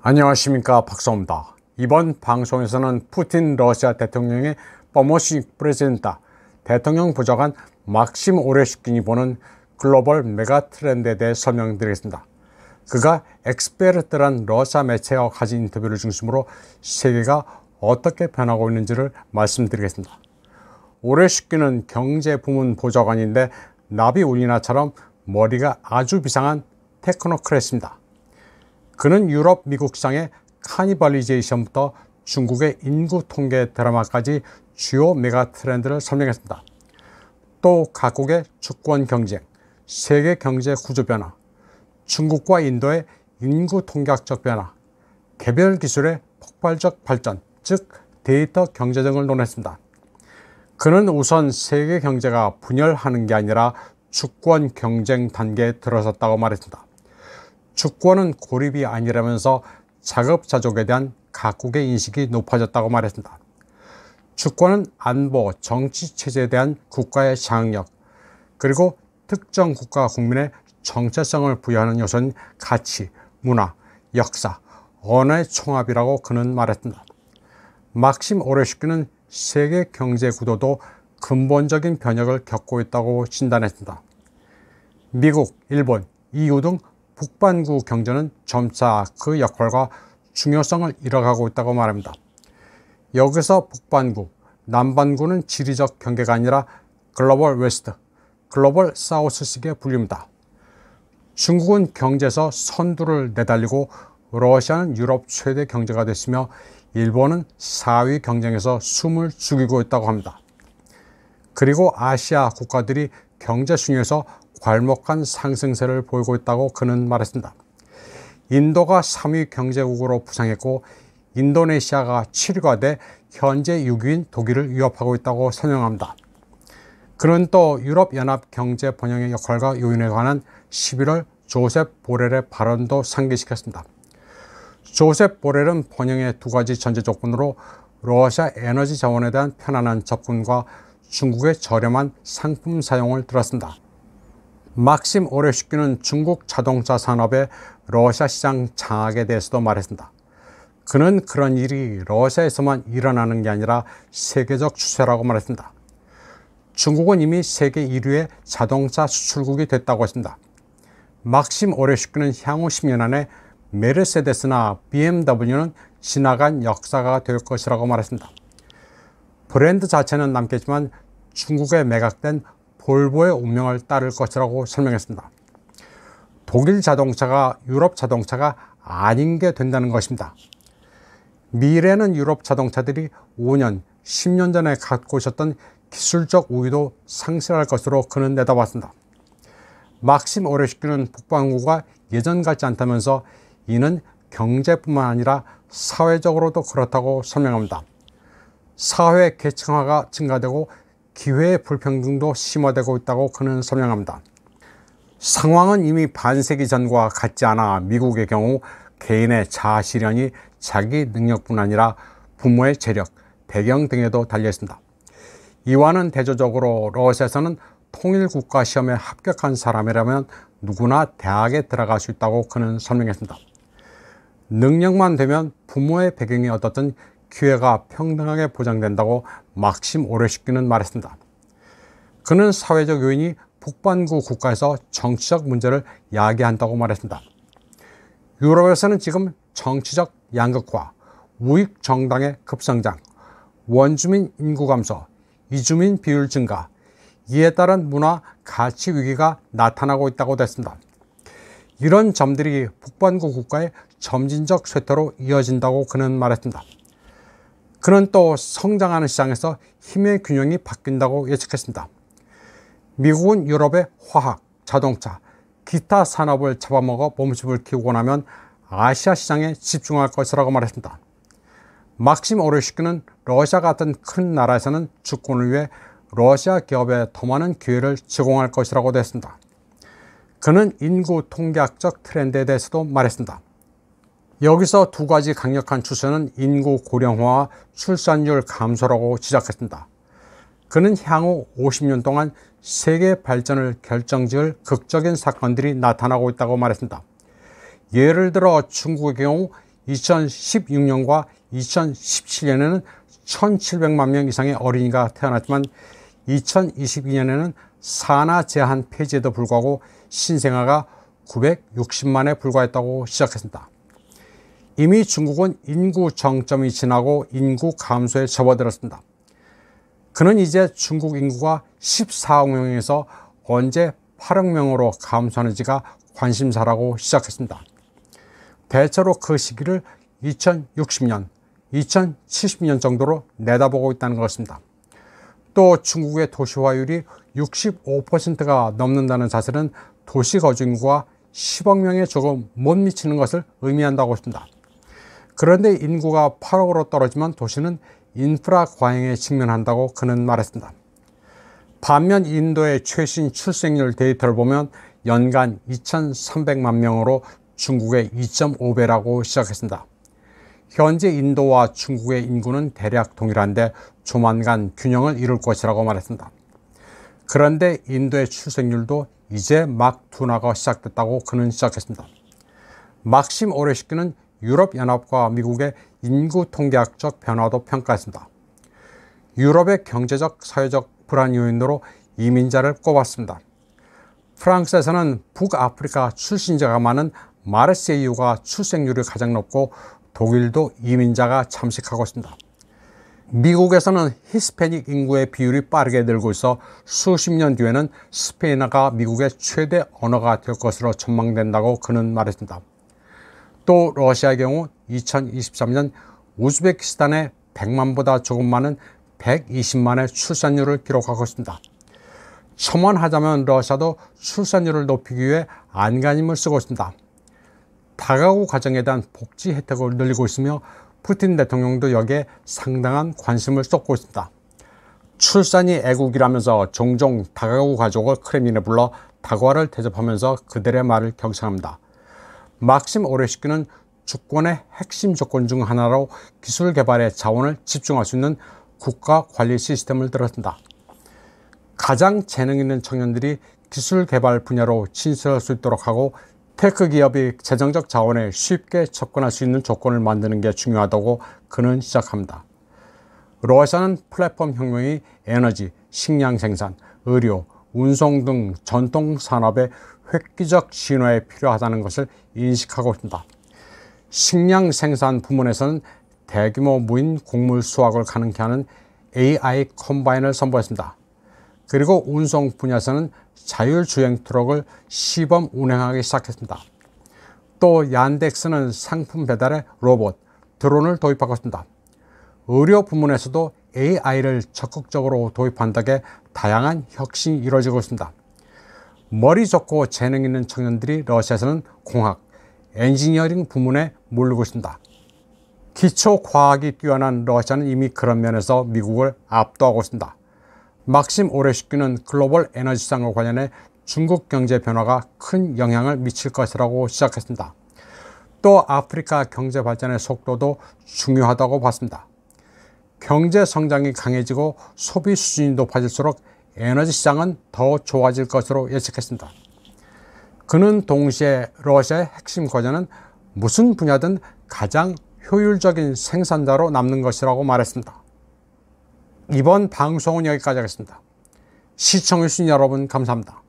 안녕하십니까 박사입니다. 이번 방송에서는 푸틴 러시아 대통령의 버모식 프레젠타 대통령 부자관 막심 오레시킨이 보는 글로벌 메가 트렌드에 대해 설명드리겠습니다. 그가 엑스페르트란 러시아 매체와 가진 인터뷰를 중심으로 세계가 어떻게 변하고 있는지를 말씀드리겠습니다. 오레시킨은 경제 부문 보좌관인데 나비 우리나처럼 머리가 아주 비상한 테크노크래스입니다. 그는 유럽 미국상의 카니발리제이션부터 중국의 인구 통계 드라마까지 주요 메가 트렌드를 설명했습니다. 또 각국의 주권 경쟁, 세계 경제 구조 변화, 중국과 인도의 인구 통계학적 변화, 개별 기술의 폭발적 발전, 즉 데이터 경제 등을 논했습니다. 그는 우선 세계 경제가 분열하는 게 아니라 주권 경쟁 단계에 들어섰다고 말했습니다. 주권은 고립이 아니라면서 자급자족에 대한 각국의 인식이 높아졌다고 말했습니다. 주권은 안보, 정치체제에 대한 국가의 장력 그리고 특정 국가 국민의 정체성을 부여하는 요소인 가치, 문화, 역사, 언어의 총합이라고 그는 말했습니다. 막심 오레슈키는 세계 경제 구도도 근본적인 변혁을 겪고 있다고 진단했습니다. 미국, 일본, EU 등 북반구 경제는 점차 그 역할과 중요성을 잃어가고 있다고 말합니다. 여기서 북반구, 남반구는 지리적 경계가 아니라 글로벌 웨스트, 글로벌 사우스식에 불립니다. 중국은 경제에서 선두를 내달리고 러시아는 유럽 최대 경제가 됐으며 일본은 4위 경쟁에서 숨을 죽이고 있다고 합니다. 그리고 아시아 국가들이 경제 순위에서 괄목한 상승세를 보이고 있다고 그는 말했습니다. 인도가 3위 경제국으로 부상했고 인도네시아가 7위가 돼 현재 6위인 독일을 위협하고 있다고 설명합니다. 그는 또 유럽연합 경제 번영의 역할과 요인에 관한 11월 조셉 보렐의 발언도 상기시켰습니다. 조셉 보렐은 번영의 두 가지 전제 조건으로 러시아 에너지 자원에 대한 편안한 접근과 중국의 저렴한 상품 사용을 들었습니다. 막심 오레슈키는 중국 자동차 산업의 러시아 시장 장악에 대해서도 말했습니다. 그는 그런 일이 러시아에서만 일어나는 게 아니라 세계적 추세라고 말했습니다. 중국은 이미 세계 1위의 자동차 수출국이 됐다고 했습니다. 막심 오레슈키는 향후 10년 안에 메르세데스나 BMW는 지나간 역사가 될 것이라고 말했습니다. 브랜드 자체는 남겠지만 중국에 매각된 볼보의 운명을 따를 것이라고 설명했습니다. 독일 자동차가 유럽 자동차가 아닌 게 된다는 것입니다. 미래는 유럽 자동차들이 5년, 10년 전에 갖고 있었던 기술적 우위도 상실할 것으로 그는 내다봤습니다. 막심 오레시키는 북방구가 예전 같지 않다면서 이는 경제뿐만 아니라 사회적으로도 그렇다고 설명합니다. 사회 계층화가 증가되고 기회의 불평등도 심화되고 있다고 그는 설명합니다. 상황은 이미 반세기 전과 같지 않아 미국의 경우 개인의 자아 실현이 자기 능력뿐 아니라 부모의 재력, 배경 등에도 달려있습니다. 이와는 대조적으로 러시아에서는 통일국가 시험에 합격한 사람이라면 누구나 대학에 들어갈 수 있다고 그는 설명했습니다. 능력만 되면 부모의 배경이 어떻든 기회가 평등하게 보장된다고 막심 오래시키는 말했습니다. 그는 사회적 요인이 북반구 국가에서 정치적 문제를 야기한다고 말했습니다. 유럽에서는 지금 정치적 양극화, 우익 정당의 급성장, 원주민 인구 감소, 이주민 비율 증가, 이에 따른 문화 가치 위기가 나타나고 있다고 됐습니다. 이런 점들이 북반구 국가의 점진적 쇠퇴로 이어진다고 그는 말했습니다. 그는 또 성장하는 시장에서 힘의 균형이 바뀐다고 예측했습니다. 미국은 유럽의 화학, 자동차, 기타 산업을 잡아먹어 몸집을 키우고 나면 아시아 시장에 집중할 것이라고 말했습니다. 막심 오르시크는 러시아 같은 큰 나라에서는 주권을 위해 러시아 기업에 더 많은 기회를 제공할 것이라고 도 했습니다. 그는 인구 통계학적 트렌드에 대해서도 말했습니다. 여기서 두 가지 강력한 추세는 인구 고령화와 출산율 감소라고 지적했습니다. 그는 향후 50년 동안 세계 발전을 결정지을 극적인 사건들이 나타나고 있다고 말했습니다. 예를 들어 중국의 경우 2016년과 2017년에는 1,700만 명 이상의 어린이가 태어났지만 2022년에는 산하 제한 폐지에도 불구하고 신생아가 960만에 불과했다고 시작했습니다. 이미 중국은 인구 정점이 지나고 인구 감소에 접어들었습니다. 그는 이제 중국 인구가 14억 명에서 언제 8억 명으로 감소하는지가 관심사라고 시작했습니다. 대체로 그 시기를 2060년, 2070년 정도로 내다보고 있다는 것입니다. 또 중국의 도시화율이 65%가 넘는다는 사실은 도시 거주 인구가 10억 명에 조금 못 미치는 것을 의미한다고 했습니다. 그런데 인구가 8억으로 떨어지면 도시는 인프라 과잉에 직면한다고 그는 말했습니다. 반면 인도의 최신 출생률 데이터를 보면 연간 2,300만 명으로 중국의 2.5배라고 시작했습니다. 현재 인도와 중국의 인구는 대략 동일한데 조만간 균형을 이룰 것이라고 말했습니다. 그런데 인도의 출생률도 이제 막 둔화가 시작됐다고 그는 시작했습니다. 막심 오레시키는 유럽연합과 미국의 인구 통계학적 변화도 평가했습니다. 유럽의 경제적, 사회적 불안 요인으로 이민자를 꼽았습니다. 프랑스에서는 북아프리카 출신자가 많은 마르세유가 출생률이 가장 높고 독일도 이민자가 참식하고 있습니다. 미국에서는 히스패닉 인구의 비율이 빠르게 늘고 있어 수십 년 뒤에는 스페인어가 미국의 최대 언어가 될 것으로 전망된다고 그는 말했습니다. 또 러시아의 경우 2023년 우즈베키스탄의 100만보다 조금 많은 120만의 출산율을 기록하고 있습니다. 첨언하자면 러시아도 출산율을 높이기 위해 안간힘을 쓰고 있습니다. 다가구 가정에 대한 복지 혜택을 늘리고 있으며 푸틴 대통령도 여기에 상당한 관심을 쏟고 있습니다. 출산이 애국이라면서 종종 다가구 가족을 크렘민에 불러 다과를 대접하면서 그들의 말을 경청합니다. 막심 오래시키는 주권의 핵심 조건 중 하나로 기술 개발에 자원을 집중할 수 있는 국가 관리 시스템을 들었습니다. 가장 재능 있는 청년들이 기술 개발 분야로 진출할 수 있도록 하고 테크 기업이 재정적 자원에 쉽게 접근할 수 있는 조건을 만드는 게 중요하다고 그는 시작합니다. 로시사는 플랫폼 혁명이 에너지, 식량 생산, 의료, 운송 등 전통 산업의 획기적 진화에 필요하다는 것을 인식하고 있습니다. 식량 생산 부문에서는 대규모 무인 곡물 수확을 가능케하는 AI 컴바인을 선보였습니다. 그리고 운송 분야에서는 자율주행 트럭을 시범 운행하기 시작했습니다. 또 얀덱스는 상품 배달에 로봇, 드론을 도입하고 있습니다. 의료 부문에서도 AI를 적극적으로 도입한 덕에 다양한 혁신이 이루어지고 있습니다. 머리 좋고 재능 있는 청년들이 러시아에서는 공학, 엔지니어링 부문에 몰리고 있습니다. 기초 과학이 뛰어난 러시아는 이미 그런 면에서 미국을 압도하고 있습니다. 막심 오레시키는 글로벌 에너지상과 관련해 중국 경제 변화가 큰 영향을 미칠 것이라고 시작했습니다. 또 아프리카 경제 발전의 속도도 중요하다고 봤습니다. 경제 성장이 강해지고 소비 수준이 높아질수록 에너지 시장은 더 좋아질 것으로 예측했습니다. 그는 동시에 러시아의 핵심 과제는 무슨 분야든 가장 효율적인 생산자로 남는 것이라고 말했습니다. 이번 방송은 여기까지 하겠습니다. 시청해주신 여러분 감사합니다.